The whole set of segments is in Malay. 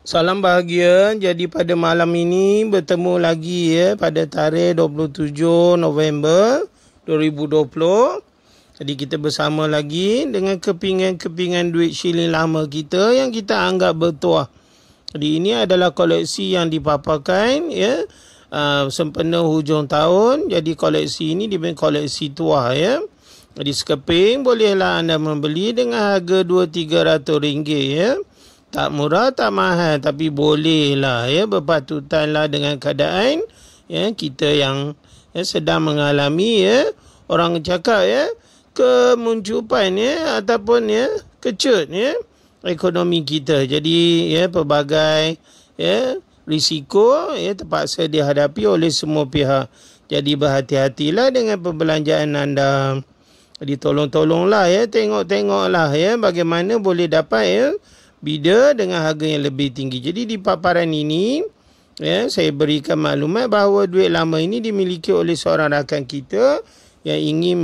Salam bahagia. Jadi pada malam ini bertemu lagi ya pada tarikh 27 November 2020. Jadi kita bersama lagi dengan kepingan-kepingan duit syiling lama kita yang kita anggap bertuah. Jadi ini adalah koleksi yang dipaparkan ya uh, sempena hujung tahun. Jadi koleksi ini dibanding koleksi tuah ya. Jadi sekeping bolehlah anda membeli dengan harga rm ringgit ya tak murah tak mahal tapi bolehlah ya berpatutanlah dengan keadaan ya kita yang ya, sedang mengalami ya orang cakap ya kemuncupan ya ataupun ya kecut ya ekonomi kita jadi ya pelbagai ya risiko ya terpaksa dihadapi oleh semua pihak jadi berhati-hatilah dengan perbelanjaan anda ditolong tolonglah ya tengok-tengoklah ya bagaimana boleh dapat ya bida dengan harga yang lebih tinggi. Jadi di paparan ini ya saya berikan maklumat bahawa duit lama ini dimiliki oleh seorang rakan kita yang ingin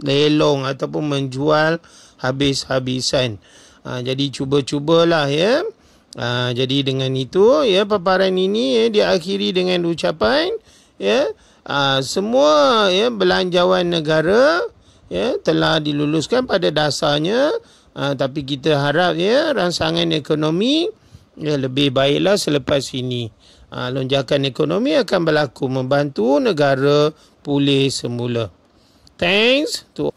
melelong ataupun menjual habis-habisan. Ha, jadi cuba-cubalah ya. Ha, jadi dengan itu ya paparan ini ya diakhiri dengan ucapan ya ha, semua ya belanjawan negara ya telah diluluskan pada dasarnya Ha, tapi kita harap ya rangsangan ekonomi ya, lebih baiklah selepas ini. Ha, lonjakan ekonomi akan berlaku membantu negara pulih semula. Thanks to